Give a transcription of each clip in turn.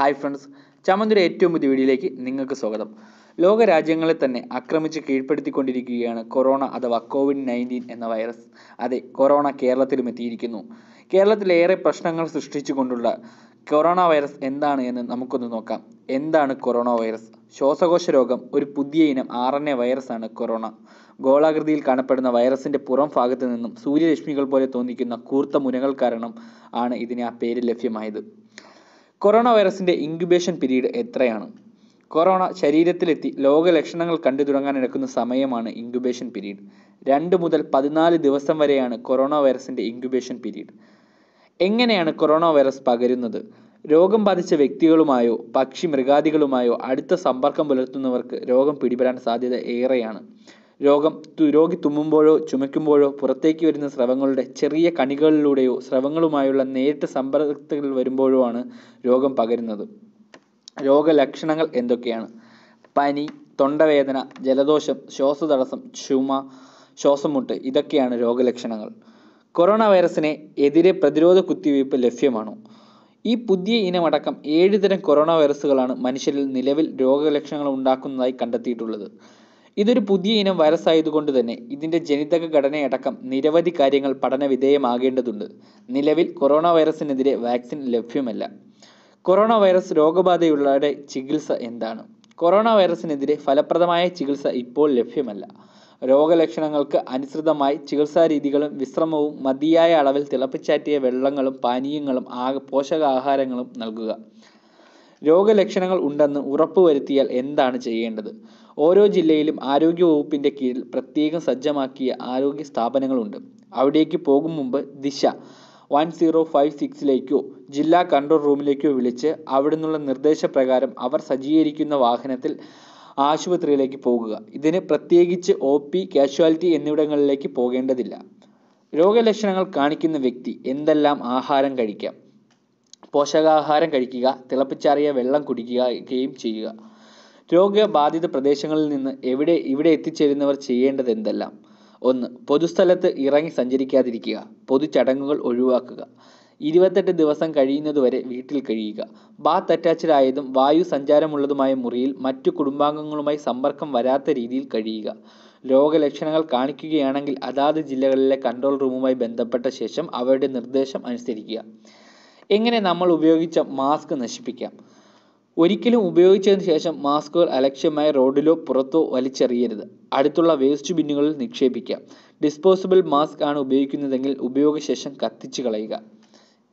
hi friends ചമന്തിയുടെ ഏറ്റവും പുതിയ വീഡിയോയിലേക്ക് നിങ്ങൾക്ക് സ്വാഗതം ലോക രാജ്യങ്ങളെ തന്നെ ആക്രമിച്ച് കീഴ്പ്പെടുത്തിക്കൊണ്ടിരിക്കുകയാണ് കൊറോണ അഥവാ കോവിഡ് നയൻറ്റീൻ എന്ന വൈറസ് അതെ കൊറോണ കേരളത്തിലും എത്തിയിരിക്കുന്നു കേരളത്തിലേറെ പ്രശ്നങ്ങൾ സൃഷ്ടിച്ചുകൊണ്ടുള്ള കൊറോണ വൈറസ് എന്താണ് എന്ന് നമുക്കൊന്ന് നോക്കാം എന്താണ് കൊറോണ വൈറസ് ശ്വാസകോശ രോഗം ഒരു പുതിയ ഇനം ആർ എൻ എ വൈറസാണ് കൊറോണ ഗോളാകൃതിയിൽ കാണപ്പെടുന്ന വൈറസിൻ്റെ പുറം ഭാഗത്ത് നിന്നും സൂര്യരശ്മികൾ പോലെ തോന്നിക്കുന്ന കൂർത്ത മുനകൾ കാരണം ആണ് ഇതിന് ആ പേര് ലഭ്യമായത് കൊറോണ വൈറസിൻ്റെ ഇൻക്യുബേഷൻ പീരീഡ് എത്രയാണ് കൊറോണ ശരീരത്തിലെത്തി ലോകലക്ഷണങ്ങൾ കണ്ടു എടുക്കുന്ന സമയമാണ് ഇൻക്യുബേഷൻ പീരീഡ് രണ്ട് മുതൽ പതിനാല് ദിവസം വരെയാണ് കൊറോണ വൈറസിൻ്റെ ഇൻക്യുബേഷൻ പീരീഡ് എങ്ങനെയാണ് കൊറോണ വൈറസ് പകരുന്നത് രോഗം ബാധിച്ച വ്യക്തികളുമായോ പക്ഷി മൃഗാദികളുമായോ അടുത്ത സമ്പർക്കം പുലർത്തുന്നവർക്ക് രോഗം പിടിപെടാൻ സാധ്യത ഏറെയാണ് രോഗം രോഗി തുമ്മുമ്പോഴോ ചുമയ്ക്കുമ്പോഴോ പുറത്തേക്ക് വരുന്ന സ്രവങ്ങളുടെ ചെറിയ കണികകളിലൂടെയോ സ്രവങ്ങളുമായുള്ള നേരിട്ട് സമ്പർക്കത്തിൽ വരുമ്പോഴോ ആണ് രോഗം പകരുന്നത് രോഗലക്ഷണങ്ങൾ എന്തൊക്കെയാണ് പനി തൊണ്ടവേദന ജലദോഷം ശ്വാസതടസ്സം ചുമ ശ്വാസംമുട്ട് ഇതൊക്കെയാണ് രോഗലക്ഷണങ്ങൾ കൊറോണ വൈറസിനെ എതിരെ പ്രതിരോധ കുത്തിവെയ്പ്പ് ലഭ്യമാണോ ഈ പുതിയ ഇനമടക്കം ഏഴ് തരം കൊറോണ വൈറസുകളാണ് മനുഷ്യരിൽ നിലവിൽ രോഗലക്ഷണങ്ങൾ ഉണ്ടാക്കുന്നതായി കണ്ടെത്തിയിട്ടുള്ളത് ഇതൊരു പുതിയ ഇനം വൈറസ് ആയതുകൊണ്ട് തന്നെ ഇതിൻ്റെ ജനിതക ഘടനയടക്കം നിരവധി കാര്യങ്ങൾ പഠന വിധേയമാകേണ്ടതുണ്ട് നിലവിൽ കൊറോണ വൈറസിനെതിരെ വാക്സിൻ ലഭ്യമല്ല കൊറോണ വൈറസ് രോഗബാധയുള്ളവരുടെ ചികിത്സ എന്താണ് കൊറോണ വൈറസിനെതിരെ ഫലപ്രദമായ ചികിത്സ ഇപ്പോൾ ലഭ്യമല്ല രോഗലക്ഷണങ്ങൾക്ക് അനുസൃതമായി ചികിത്സാ രീതികളും വിശ്രമവും മതിയായ അളവിൽ തിളപ്പിച്ചാറ്റിയ വെള്ളങ്ങളും പാനീയങ്ങളും ആ പോഷകാഹാരങ്ങളും നൽകുക രോഗലക്ഷണങ്ങൾ ഉണ്ടെന്ന് ഉറപ്പുവരുത്തിയാൽ എന്താണ് ചെയ്യേണ്ടത് ഓരോ ജില്ലയിലും ആരോഗ്യ വകുപ്പിന്റെ കീഴിൽ പ്രത്യേകം സജ്ജമാക്കിയ ആരോഗ്യ സ്ഥാപനങ്ങളുണ്ട് അവിടേക്ക് പോകും മുമ്പ് ദിശ വൺ സീറോ ഫൈവ് സിക്സിലേക്കോ ജില്ലാ കൺട്രോൾ റൂമിലേക്കോ വിളിച്ച് അവിടുന്നുള്ള നിർദ്ദേശപ്രകാരം അവർ സജ്ജീകരിക്കുന്ന വാഹനത്തിൽ ആശുപത്രിയിലേക്ക് പോകുക ഇതിന് പ്രത്യേകിച്ച് ഒ പി കാഷ്വാലിറ്റി എന്നിവിടങ്ങളിലേക്ക് പോകേണ്ടതില്ല രോഗലക്ഷണങ്ങൾ കാണിക്കുന്ന വ്യക്തി എന്തെല്ലാം ആഹാരം കഴിക്കാം പോഷകാഹാരം കഴിക്കുക തിളപ്പിച്ചാറിയ വെള്ളം കുടിക്കുകയും ചെയ്യുക രോഗബാധിത പ്രദേശങ്ങളിൽ നിന്ന് എവിടെ ഇവിടെ എത്തിച്ചേരുന്നവർ ചെയ്യേണ്ടത് എന്തെല്ലാം ഒന്ന് പൊതുസ്ഥലത്ത് ഇറങ്ങി സഞ്ചരിക്കാതിരിക്കുക പൊതുചടങ്ങുകൾ ഒഴിവാക്കുക ഇരുപത്തെട്ട് ദിവസം കഴിയുന്നതുവരെ വീട്ടിൽ കഴിയുക ബാത്ത് അറ്റാച്ച്ഡ് ആയതും വായു സഞ്ചാരമുള്ളതുമായ മുറിയിൽ മറ്റു കുടുംബാംഗങ്ങളുമായി സമ്പർക്കം വരാത്ത രീതിയിൽ കഴിയുക രോഗലക്ഷണങ്ങൾ കാണിക്കുകയാണെങ്കിൽ അതാത് ജില്ലകളിലെ കൺട്രോൾ റൂമുമായി ബന്ധപ്പെട്ട ശേഷം അവരുടെ നിർദ്ദേശം അനുസരിക്കുക എങ്ങനെ നമ്മൾ ഉപയോഗിച്ച മാസ്ക് നശിപ്പിക്കാം ഒരിക്കലും ഉപയോഗിച്ചതിന് ശേഷം മാസ്കുകൾ അലക്ഷ്യമായി റോഡിലോ പുറത്തോ വലിച്ചെറിയരുത് അടുത്തുള്ള വേസ്റ്റ് ബിന്നുകളിൽ നിക്ഷേപിക്കാം ഡിസ്പോസിബിൾ മാസ്ക് ആണ് ഉപയോഗിക്കുന്നതെങ്കിൽ ഉപയോഗശേഷം കത്തിച്ച് കളയുക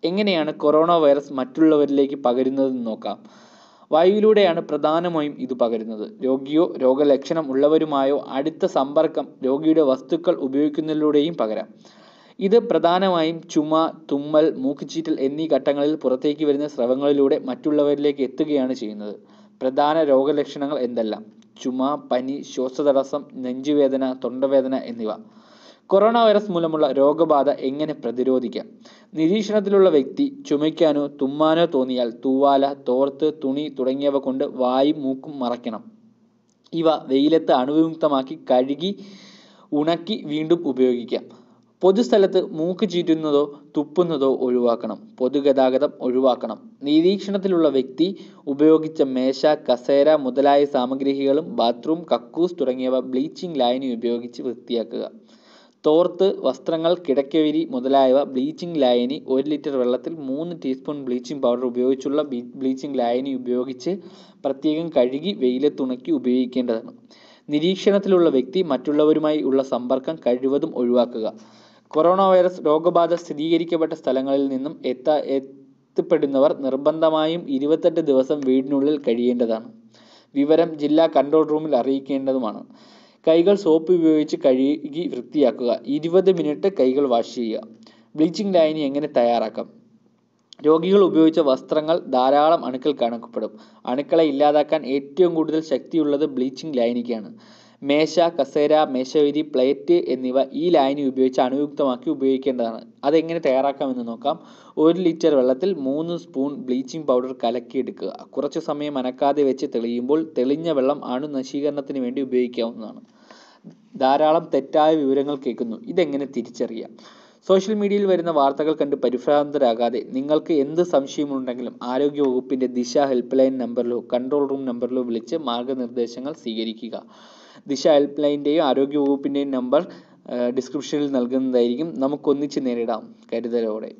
എങ്ങനെയാണ് കൊറോണ വൈറസ് മറ്റുള്ളവരിലേക്ക് പകരുന്നതെന്ന് നോക്കാം വായുവിലൂടെയാണ് പ്രധാനമായും ഇത് പകരുന്നത് രോഗിയോ രോഗലക്ഷണം ഉള്ളവരുമായോ അടുത്ത സമ്പർക്കം രോഗിയുടെ വസ്തുക്കൾ ഉപയോഗിക്കുന്നതിലൂടെയും പകരാം ഇത് പ്രധാനമായും ചുമ തുമ്മൽ മൂക്കുചീറ്റൽ എന്നീ ഘട്ടങ്ങളിൽ പുറത്തേക്ക് വരുന്ന സ്രവങ്ങളിലൂടെ മറ്റുള്ളവരിലേക്ക് എത്തുകയാണ് ചെയ്യുന്നത് പ്രധാന രോഗലക്ഷണങ്ങൾ എന്തെല്ലാം ചുമ പനി ശ്വാസതടസ്സം നെഞ്ചുവേദന തൊണ്ടവേദന എന്നിവ കൊറോണ വൈറസ് മൂലമുള്ള രോഗബാധ എങ്ങനെ പ്രതിരോധിക്കാം നിരീക്ഷണത്തിലുള്ള വ്യക്തി ചുമയ്ക്കാനോ തുമ്മാനോ തോന്നിയാൽ തൂവാല തോർത്ത് തുണി തുടങ്ങിയവ കൊണ്ട് വായും മൂക്കും മറയ്ക്കണം ഇവ വെയിലത്ത് അണുവിമുക്തമാക്കി കഴുകി ഉണക്കി വീണ്ടും ഉപയോഗിക്കാം പൊതുസ്ഥലത്ത് മൂക്ക് ചീറ്റുന്നതോ തുപ്പുന്നതോ ഒഴിവാക്കണം പൊതുഗതാഗതം ഒഴിവാക്കണം നിരീക്ഷണത്തിലുള്ള വ്യക്തി ഉപയോഗിച്ച മേശ കസേര മുതലായ സാമഗ്രികളും ബാത്റൂം കക്കൂസ് തുടങ്ങിയവ ബ്ലീച്ചിങ് ലായനി ഉപയോഗിച്ച് വൃത്തിയാക്കുക തോർത്ത് വസ്ത്രങ്ങൾ കിടക്കവിരി മുതലായവ ബ്ലീച്ചിങ് ലായനി ഒരു ലിറ്റർ വെള്ളത്തിൽ മൂന്ന് ടീസ്പൂൺ ബ്ലീച്ചിങ് പൗഡർ ഉപയോഗിച്ചുള്ള ബ്ലീച്ചിങ് ലായനി ഉപയോഗിച്ച് പ്രത്യേകം കഴുകി വെയിലത്തുണക്കി ഉപയോഗിക്കേണ്ടതാണ് നിരീക്ഷണത്തിലുള്ള വ്യക്തി മറ്റുള്ളവരുമായി ഉള്ള സമ്പർക്കം കഴിവതും ഒഴിവാക്കുക കൊറോണ വൈറസ് രോഗബാധ സ്ഥിരീകരിക്കപ്പെട്ട സ്ഥലങ്ങളിൽ നിന്നും എത്ത എത്തിപ്പെടുന്നവർ നിർബന്ധമായും ഇരുപത്തെട്ട് ദിവസം വീടിനുള്ളിൽ കഴിയേണ്ടതാണ് വിവരം ജില്ലാ കൺട്രോൾ റൂമിൽ അറിയിക്കേണ്ടതുമാണ് കൈകൾ സോപ്പ് ഉപയോഗിച്ച് കഴുകി വൃത്തിയാക്കുക ഇരുപത് മിനിറ്റ് കൈകൾ വാഷ് ചെയ്യുക ബ്ലീച്ചിങ് ലായനി എങ്ങനെ തയ്യാറാക്കാം രോഗികൾ ഉപയോഗിച്ച വസ്ത്രങ്ങൾ ധാരാളം അണുക്കൾ കാണപ്പെടും അണുക്കളെ ഇല്ലാതാക്കാൻ ഏറ്റവും കൂടുതൽ ശക്തിയുള്ളത് ബ്ലീച്ചിങ് ലായനിക്കാണ് മേശ കസേര മേശവിരി പ്ലേറ്റ് എന്നിവ ഈ ലായനി ഉപയോഗിച്ച് അണുയുക്തമാക്കി ഉപയോഗിക്കേണ്ടതാണ് അതെങ്ങനെ തയ്യാറാക്കാമെന്ന് നോക്കാം ഒരു ലിറ്റർ വെള്ളത്തിൽ മൂന്ന് സ്പൂൺ ബ്ലീച്ചിങ് പൗഡർ കലക്കിയെടുക്കുക കുറച്ച് സമയം അനക്കാതെ വെച്ച് തെളിയുമ്പോൾ തെളിഞ്ഞ വെള്ളം അണുനശീകരണത്തിന് വേണ്ടി ഉപയോഗിക്കാവുന്നതാണ് ധാരാളം തെറ്റായ വിവരങ്ങൾ കേൾക്കുന്നു ഇതെങ്ങനെ തിരിച്ചറിയാം സോഷ്യൽ മീഡിയയിൽ വരുന്ന വാർത്തകൾ കണ്ട് പരിഭ്രാന്തരാകാതെ നിങ്ങൾക്ക് എന്ത് സംശയമുണ്ടെങ്കിലും ആരോഗ്യവകുപ്പിൻ്റെ ദിശ ഹെൽപ്പ് ലൈൻ നമ്പറിലോ കൺട്രോൾ റൂം നമ്പറിലോ വിളിച്ച് മാർഗനിർദ്ദേശങ്ങൾ സ്വീകരിക്കുക ദിശ ഹെൽപ്പ് ആരോഗ്യ ആരോഗ്യവകുപ്പിൻ്റെയും നമ്പർ ഡിസ്ക്രിപ്ഷനിൽ നൽകുന്നതായിരിക്കും നമുക്കൊന്നിച്ച് നേരിടാം കരുതലോടെ